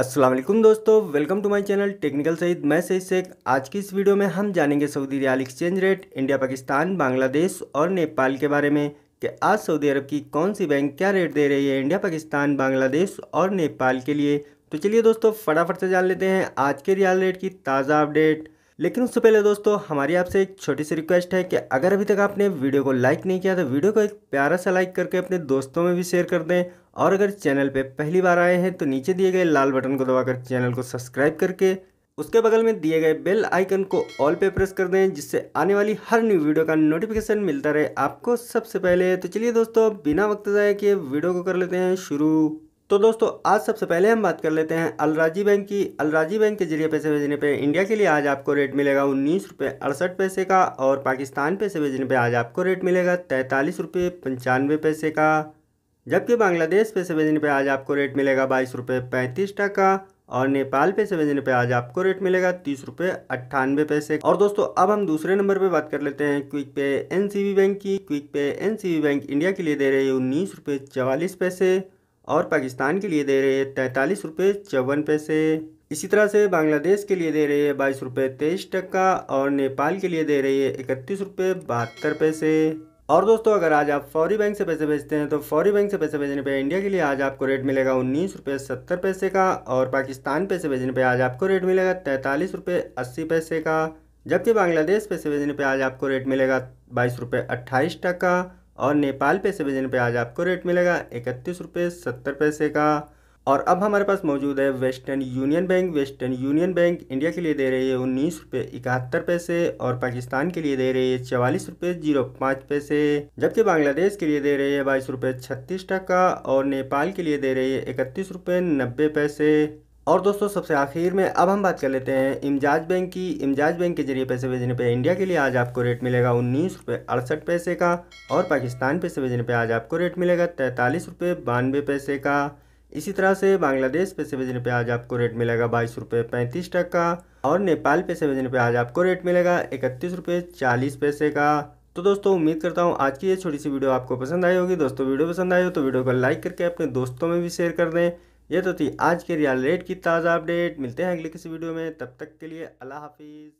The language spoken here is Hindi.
असलम दोस्तों welcome to my channel technical Saeed मैं सईद शेख आज की इस वीडियो में हम जानेंगे Saudi riyal exchange rate India Pakistan Bangladesh और नेपाल के बारे में कि आज सऊदी अरब की कौन सी बैंक क्या रेट दे रही है इंडिया पाकिस्तान बांग्लादेश और नेपाल के लिए तो चलिए दोस्तों फटाफट से जान लेते हैं आज के रियाल रेट की ताज़ा अपडेट लेकिन उससे पहले दोस्तों हमारी आपसे एक छोटी सी रिक्वेस्ट है कि अगर अभी तक आपने वीडियो को लाइक नहीं किया तो वीडियो को एक प्यारा सा लाइक करके अपने दोस्तों में भी शेयर कर दें और अगर चैनल पर पहली बार आए हैं तो नीचे दिए गए लाल बटन को दबाकर चैनल को सब्सक्राइब करके उसके बगल में दिए गए बेल आइकन को ऑल पे प्रेस कर दें जिससे आने वाली हर न्यू वीडियो का नोटिफिकेशन मिलता रहे आपको सबसे पहले तो चलिए दोस्तों बिना वक्त जाए कि वीडियो को कर लेते हैं शुरू तो दोस्तों आज सबसे पहले हम बात कर लेते हैं अलराजी बैंक की अलराजी बैंक के जरिए पैसे भेजने पे इंडिया के लिए आज आपको रेट मिलेगा उन्नीस रुपये अड़सठ पैसे का और पाकिस्तान पैसे भेजने पे आज आपको रेट मिलेगा तैंतालीस रुपये पंचानवे पैसे का जबकि बांग्लादेश पैसे भेजने पे आज आपको रेट मिलेगा बाईस रुपये पैंतीस टका और नेपाल पैसे भेजने पर आज आपको रेट मिलेगा तीस रुपये अट्ठानवे पैसे और दोस्तों अब हम दूसरे नंबर पे बात कर लेते हैं क्विक पे एन बैंक की quick pay N bank India के लिए दे रही है उन्नीस रुपये चवालीस पैसे और पाकिस्तान के लिए दे रहे हैं तैंतालीस रुपये चौवन पैसे इसी तरह से बांग्लादेश के लिए दे रही है बाईस रुपये तेईस टक्का और नेपाल के लिए दे रही है इकतीस रुपये बहत्तर पैसे और दोस्तों अगर आज आप फौरी बैंक से पैसे भेजते हैं तो फौरी बैंक से पैसे भेजने पे इंडिया के लिए आज आपको रेट मिलेगा उन्नीस रुपये सत्तर पैसे का और पाकिस्तान पैसे भेजने पे आज आपको रेट मिलेगा तैंतालीस रुपये अस्सी पैसे का जबकि बांग्लादेश पैसे भेजने पे आज आपको रेट मिलेगा बाईस रुपये अट्ठाईस टका और नेपाल पे भेजने पे आज आपको रेट मिलेगा इकतीस रुपये सत्तर पैसे का और अब हमारे पास मौजूद है Western Union bank Western Union bank India के लिए दे रही है उन्नीस रुपये इकहत्तर पैसे और पाकिस्तान के लिए दे रही है चवालीस रुपये जीरो पाँच पैसे जबकि बांग्लादेश के लिए दे रही है बाईस रुपये छत्तीस टका और नेपाल के लिए दे रही है इकतीस रुपये नब्बे पैसे और दोस्तों सबसे आखिर में अब हम बात कर लेते हैं इमजाज बैंक की इमजाज बैंक के जरिए पैसे भेजने पे इंडिया के लिए आज आपको रेट मिलेगा उन्नीस रुपये अड़सठ पैसे का और पाकिस्तान पैसे भेजने पे आज आपको रेट मिलेगा तैंतालीस रुपये बानवे पैसे का इसी तरह से बांग्लादेश पैसे भेजने पे आज आपको रेट मिलेगा बाईस रुपये पैंतीस टका और नेपाल पैसे भेजने पर आज आपको रेट मिलेगा इकतीस रुपये चालीस पैसे का तो दोस्तों उम्मीद करता हूँ आज की ये छोटी सी वीडियो आपको पसंद आई होगी दोस्तों वीडियो पसंद आई हो तो वीडियो को लाइक करके अपने दोस्तों में भी शेयर कर दें ये तो थी आज के रियल रेट की ताज़ा अपडेट मिलते हैं अगले किसी वीडियो में तब तक के लिए अल्लाह हाफिज़